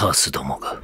カースどもが。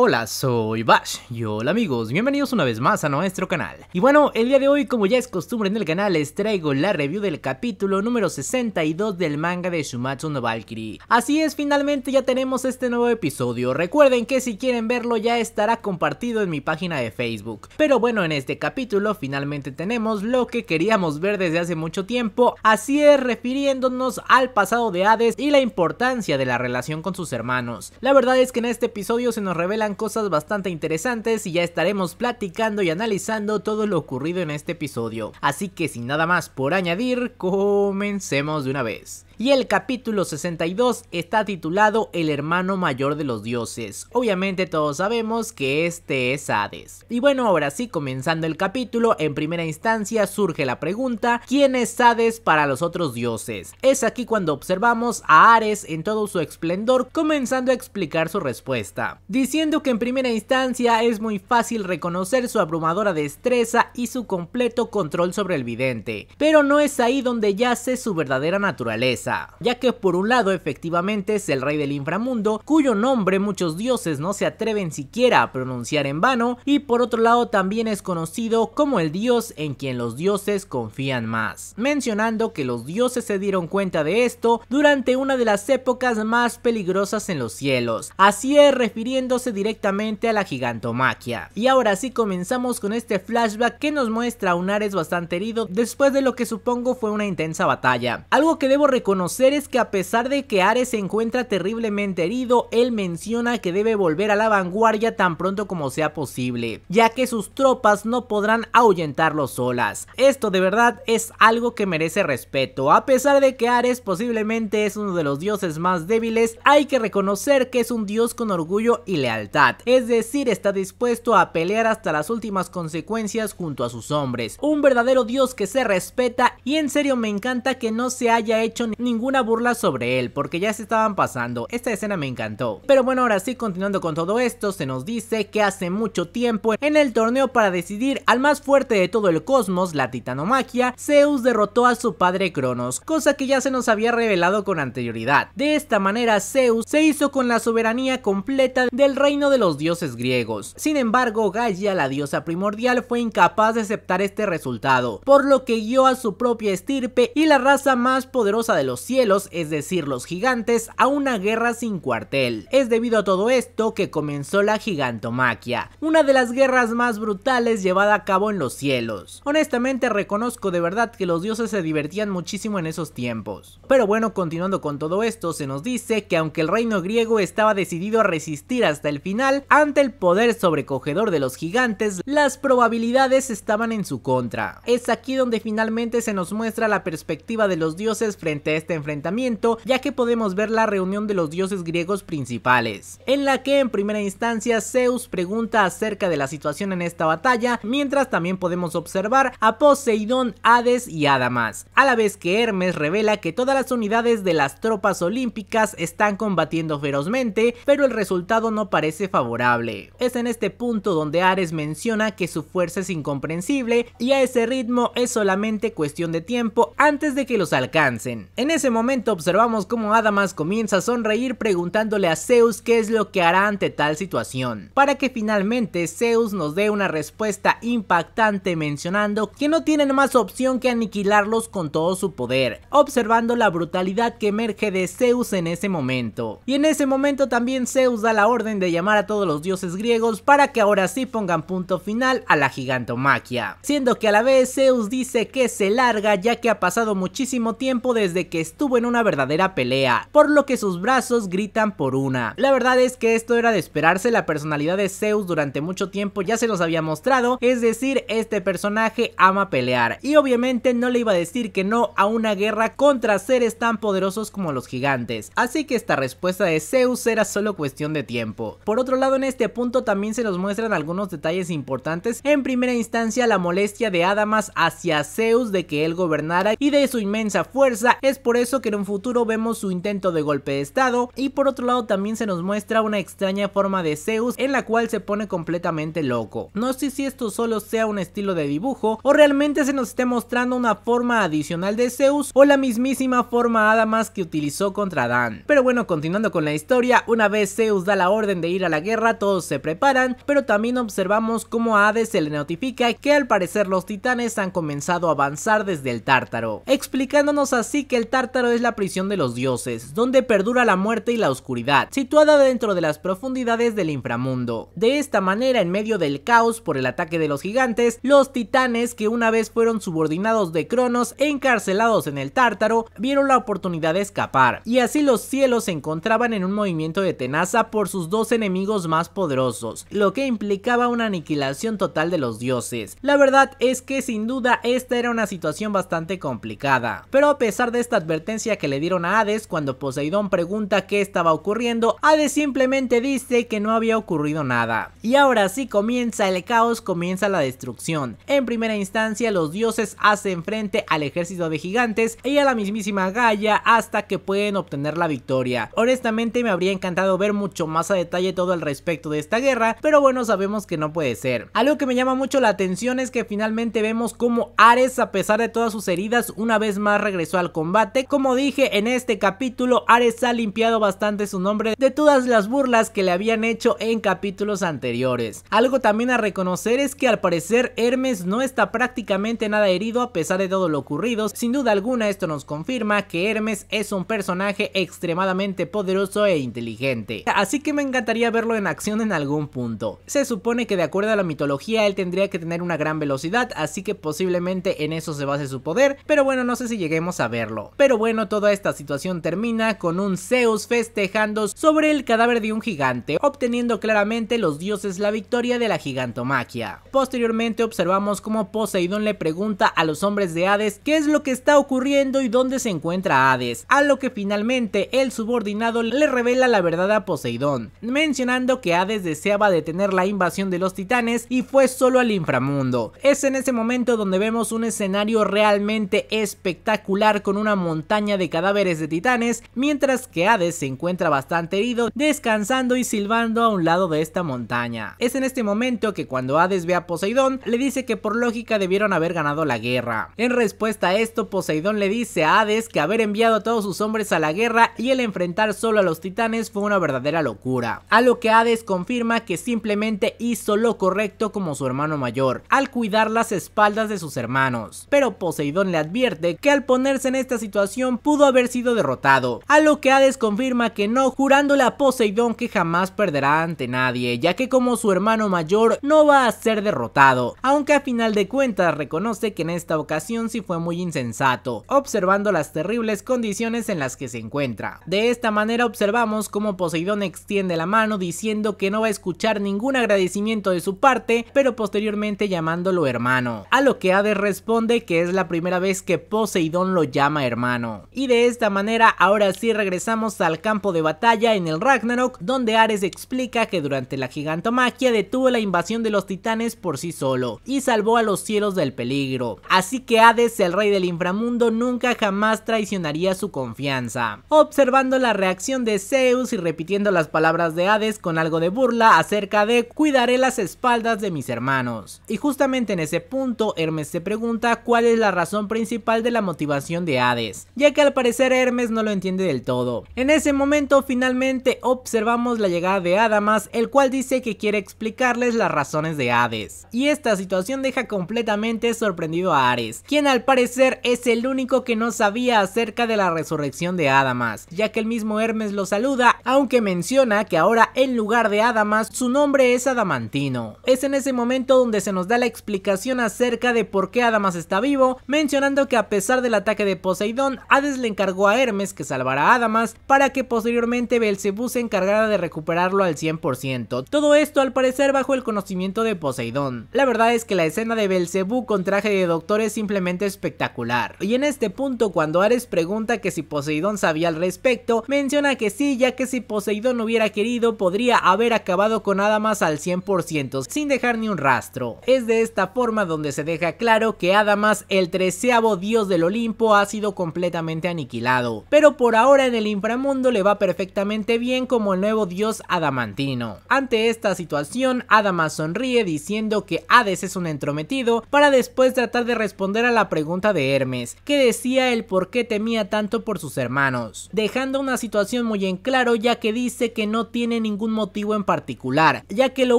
Hola, soy Bash y hola amigos, bienvenidos una vez más a nuestro canal. Y bueno, el día de hoy como ya es costumbre en el canal les traigo la review del capítulo número 62 del manga de Shumatsu no Valkyrie. Así es, finalmente ya tenemos este nuevo episodio, recuerden que si quieren verlo ya estará compartido en mi página de Facebook. Pero bueno, en este capítulo finalmente tenemos lo que queríamos ver desde hace mucho tiempo, así es, refiriéndonos al pasado de Hades y la importancia de la relación con sus hermanos. La verdad es que en este episodio se nos revela cosas bastante interesantes y ya estaremos platicando y analizando todo lo ocurrido en este episodio. Así que sin nada más por añadir, comencemos de una vez y el capítulo 62 está titulado El hermano mayor de los dioses. Obviamente todos sabemos que este es Hades. Y bueno, ahora sí, comenzando el capítulo, en primera instancia surge la pregunta, ¿quién es Hades para los otros dioses? Es aquí cuando observamos a Ares en todo su esplendor comenzando a explicar su respuesta, diciendo que en primera instancia es muy fácil reconocer su abrumadora destreza y su completo control sobre el vidente, pero no es ahí donde yace su verdadera naturaleza ya que por un lado efectivamente es el rey del inframundo, cuyo nombre muchos dioses no se atreven siquiera a pronunciar en vano, y por otro lado también es conocido como el dios en quien los dioses confían más, mencionando que los dioses se dieron cuenta de esto durante una de las épocas más peligrosas en los cielos, así es refiriéndose directamente a la gigantomaquia. Y ahora sí comenzamos con este flashback que nos muestra a un Ares bastante herido después de lo que supongo fue una intensa batalla, algo que debo reconocer reconocer es que a pesar de que Ares se encuentra terriblemente herido, él menciona que debe volver a la vanguardia tan pronto como sea posible, ya que sus tropas no podrán ahuyentarlo solas. Esto de verdad es algo que merece respeto, a pesar de que Ares posiblemente es uno de los dioses más débiles, hay que reconocer que es un dios con orgullo y lealtad, es decir, está dispuesto a pelear hasta las últimas consecuencias junto a sus hombres, un verdadero dios que se respeta y en serio me encanta que no se haya hecho ni ninguna burla sobre él porque ya se estaban pasando, esta escena me encantó. Pero bueno, ahora sí, continuando con todo esto, se nos dice que hace mucho tiempo en el torneo para decidir al más fuerte de todo el cosmos, la titanomaquia, Zeus derrotó a su padre Cronos, cosa que ya se nos había revelado con anterioridad. De esta manera, Zeus se hizo con la soberanía completa del reino de los dioses griegos. Sin embargo, Gaia, la diosa primordial, fue incapaz de aceptar este resultado, por lo que guió a su propia estirpe y la raza más poderosa de los cielos, es decir, los gigantes, a una guerra sin cuartel. Es debido a todo esto que comenzó la gigantomaquia, una de las guerras más brutales llevada a cabo en los cielos. Honestamente reconozco de verdad que los dioses se divertían muchísimo en esos tiempos. Pero bueno, continuando con todo esto, se nos dice que aunque el reino griego estaba decidido a resistir hasta el final, ante el poder sobrecogedor de los gigantes, las probabilidades estaban en su contra. Es aquí donde finalmente se nos muestra la perspectiva de los dioses frente a este enfrentamiento, ya que podemos ver la reunión de los dioses griegos principales, en la que en primera instancia Zeus pregunta acerca de la situación en esta batalla, mientras también podemos observar a Poseidón, Hades y Adamas, a la vez que Hermes revela que todas las unidades de las tropas olímpicas están combatiendo ferozmente, pero el resultado no parece favorable. Es en este punto donde Ares menciona que su fuerza es incomprensible y a ese ritmo es solamente cuestión de tiempo antes de que los alcancen. En ese momento observamos cómo Adamas comienza a sonreír preguntándole a Zeus qué es lo que hará ante tal situación, para que finalmente Zeus nos dé una respuesta impactante mencionando que no tienen más opción que aniquilarlos con todo su poder, observando la brutalidad que emerge de Zeus en ese momento. Y en ese momento también Zeus da la orden de llamar a todos los dioses griegos para que ahora sí pongan punto final a la gigantomaquia, siendo que a la vez Zeus dice que se larga ya que ha pasado muchísimo tiempo desde que estuvo en una verdadera pelea, por lo que sus brazos gritan por una. La verdad es que esto era de esperarse, la personalidad de Zeus durante mucho tiempo ya se los había mostrado, es decir, este personaje ama pelear, y obviamente no le iba a decir que no a una guerra contra seres tan poderosos como los gigantes, así que esta respuesta de Zeus era solo cuestión de tiempo. Por otro lado, en este punto también se nos muestran algunos detalles importantes, en primera instancia la molestia de Adamas hacia Zeus de que él gobernara y de su inmensa fuerza es por eso que en un futuro vemos su intento de golpe de estado y por otro lado también se nos muestra una extraña forma de Zeus en la cual se pone completamente loco. No sé si esto solo sea un estilo de dibujo o realmente se nos esté mostrando una forma adicional de Zeus o la mismísima forma Adamas que utilizó contra Dan, Pero bueno, continuando con la historia, una vez Zeus da la orden de ir a la guerra, todos se preparan, pero también observamos cómo a Hades se le notifica que al parecer los titanes han comenzado a avanzar desde el Tártaro, explicándonos así que el Tártaro Tártaro es la prisión de los dioses, donde perdura la muerte y la oscuridad, situada dentro de las profundidades del inframundo. De esta manera, en medio del caos por el ataque de los gigantes, los titanes que una vez fueron subordinados de Cronos encarcelados en el Tártaro, vieron la oportunidad de escapar, y así los cielos se encontraban en un movimiento de tenaza por sus dos enemigos más poderosos, lo que implicaba una aniquilación total de los dioses. La verdad es que sin duda esta era una situación bastante complicada, pero a pesar de esta advertencia que le dieron a Hades cuando Poseidón pregunta qué estaba ocurriendo, Hades simplemente dice que no había ocurrido nada. Y ahora sí comienza el caos, comienza la destrucción. En primera instancia los dioses hacen frente al ejército de gigantes y a la mismísima Gaia hasta que pueden obtener la victoria. Honestamente me habría encantado ver mucho más a detalle todo al respecto de esta guerra, pero bueno sabemos que no puede ser. Algo que me llama mucho la atención es que finalmente vemos cómo Ares a pesar de todas sus heridas una vez más regresó al combate como dije en este capítulo, Ares ha limpiado bastante su nombre de todas las burlas que le habían hecho en capítulos anteriores. Algo también a reconocer es que al parecer Hermes no está prácticamente nada herido a pesar de todo lo ocurrido. Sin duda alguna esto nos confirma que Hermes es un personaje extremadamente poderoso e inteligente. Así que me encantaría verlo en acción en algún punto. Se supone que de acuerdo a la mitología él tendría que tener una gran velocidad, así que posiblemente en eso se base su poder, pero bueno no sé si lleguemos a verlo. Pero bueno, toda esta situación termina con un Zeus festejando sobre el cadáver de un gigante, obteniendo claramente los dioses la victoria de la gigantomaquia. Posteriormente observamos cómo Poseidón le pregunta a los hombres de Hades qué es lo que está ocurriendo y dónde se encuentra Hades, a lo que finalmente el subordinado le revela la verdad a Poseidón, mencionando que Hades deseaba detener la invasión de los titanes y fue solo al inframundo. Es en ese momento donde vemos un escenario realmente espectacular con una montaña de cadáveres de titanes, mientras que Hades se encuentra bastante herido, descansando y silbando a un lado de esta montaña. Es en este momento que cuando Hades ve a Poseidón, le dice que por lógica debieron haber ganado la guerra. En respuesta a esto, Poseidón le dice a Hades que haber enviado a todos sus hombres a la guerra y el enfrentar solo a los titanes fue una verdadera locura. A lo que Hades confirma que simplemente hizo lo correcto como su hermano mayor, al cuidar las espaldas de sus hermanos. Pero Poseidón le advierte que al ponerse en esta situación pudo haber sido derrotado, a lo que Hades confirma que no, jurándole a Poseidón que jamás perderá ante nadie, ya que como su hermano mayor no va a ser derrotado, aunque a final de cuentas reconoce que en esta ocasión sí fue muy insensato, observando las terribles condiciones en las que se encuentra. De esta manera observamos cómo Poseidón extiende la mano diciendo que no va a escuchar ningún agradecimiento de su parte, pero posteriormente llamándolo hermano, a lo que Hades responde que es la primera vez que Poseidón lo llama hermano y de esta manera ahora sí regresamos al campo de batalla en el Ragnarok donde Ares explica que durante la gigantomaquia detuvo la invasión de los titanes por sí solo y salvó a los cielos del peligro. Así que Hades, el rey del inframundo, nunca jamás traicionaría su confianza. Observando la reacción de Zeus y repitiendo las palabras de Hades con algo de burla acerca de cuidaré las espaldas de mis hermanos. Y justamente en ese punto Hermes se pregunta cuál es la razón principal de la motivación de Hades ya que al parecer Hermes no lo entiende del todo. En ese momento finalmente observamos la llegada de Adamas, el cual dice que quiere explicarles las razones de Hades. Y esta situación deja completamente sorprendido a Ares, quien al parecer es el único que no sabía acerca de la resurrección de Adamas, ya que el mismo Hermes lo saluda, aunque menciona que ahora en lugar de Adamas su nombre es Adamantino. Es en ese momento donde se nos da la explicación acerca de por qué Adamas está vivo, mencionando que a pesar del ataque de Poseidón Hades le encargó a Hermes que salvara a Adamas para que posteriormente Belcebú se encargara de recuperarlo al 100%. Todo esto al parecer bajo el conocimiento de Poseidón. La verdad es que la escena de Belcebú con traje de doctor es simplemente espectacular. Y en este punto cuando Ares pregunta que si Poseidón sabía al respecto, menciona que sí, ya que si Poseidón hubiera querido podría haber acabado con Adamas al 100% sin dejar ni un rastro. Es de esta forma donde se deja claro que Adamas, el treceavo dios del Olimpo, ha sido completamente completamente aniquilado, pero por ahora en el inframundo le va perfectamente bien como el nuevo dios adamantino. Ante esta situación, adama sonríe diciendo que Hades es un entrometido para después tratar de responder a la pregunta de Hermes, que decía el por qué temía tanto por sus hermanos, dejando una situación muy en claro ya que dice que no tiene ningún motivo en particular, ya que lo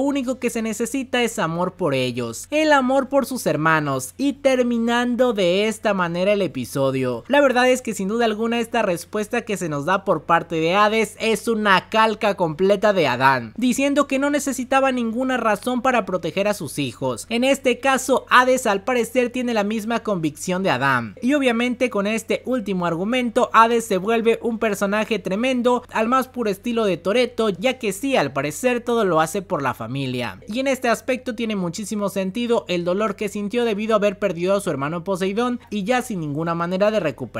único que se necesita es amor por ellos, el amor por sus hermanos y terminando de esta manera el episodio. La verdad es que sin duda alguna esta respuesta que se nos da por parte de Hades es una calca completa de Adán, diciendo que no necesitaba ninguna razón para proteger a sus hijos. En este caso, Hades al parecer tiene la misma convicción de Adán. Y obviamente con este último argumento, Hades se vuelve un personaje tremendo al más puro estilo de Toreto, ya que sí, al parecer todo lo hace por la familia. Y en este aspecto tiene muchísimo sentido el dolor que sintió debido a haber perdido a su hermano Poseidón y ya sin ninguna manera de recuperar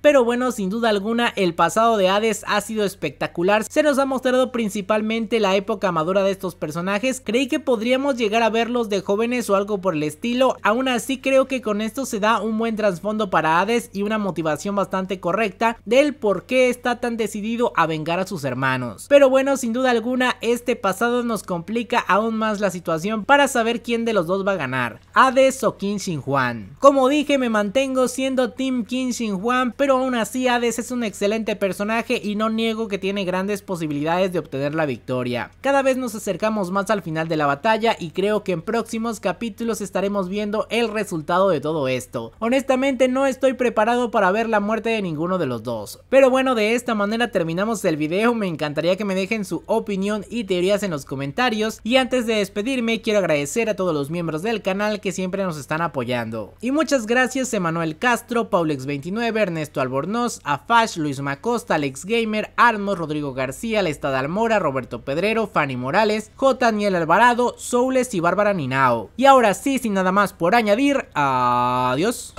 pero bueno, sin duda alguna, el pasado de Hades ha sido espectacular. Se nos ha mostrado principalmente la época madura de estos personajes. Creí que podríamos llegar a verlos de jóvenes o algo por el estilo. Aún así, creo que con esto se da un buen trasfondo para Hades y una motivación bastante correcta del por qué está tan decidido a vengar a sus hermanos. Pero bueno, sin duda alguna, este pasado nos complica aún más la situación para saber quién de los dos va a ganar, Hades o Kim Shin Juan. Como dije, me mantengo siendo Team Kim Shin Juan pero aún así Hades es un excelente personaje y no niego que tiene grandes posibilidades de obtener la victoria. Cada vez nos acercamos más al final de la batalla y creo que en próximos capítulos estaremos viendo el resultado de todo esto. Honestamente no estoy preparado para ver la muerte de ninguno de los dos. Pero bueno, de esta manera terminamos el video, me encantaría que me dejen su opinión y teorías en los comentarios y antes de despedirme quiero agradecer a todos los miembros del canal que siempre nos están apoyando. Y muchas gracias Emanuel Castro, Paulex29 Ernesto Albornoz, Afash, Luis Macosta, Alex Gamer, Armos, Rodrigo García, Lestad Almora, Roberto Pedrero, Fanny Morales, J. Daniel Alvarado, Soules y Bárbara Ninao. Y ahora sí, sin nada más por añadir, adiós.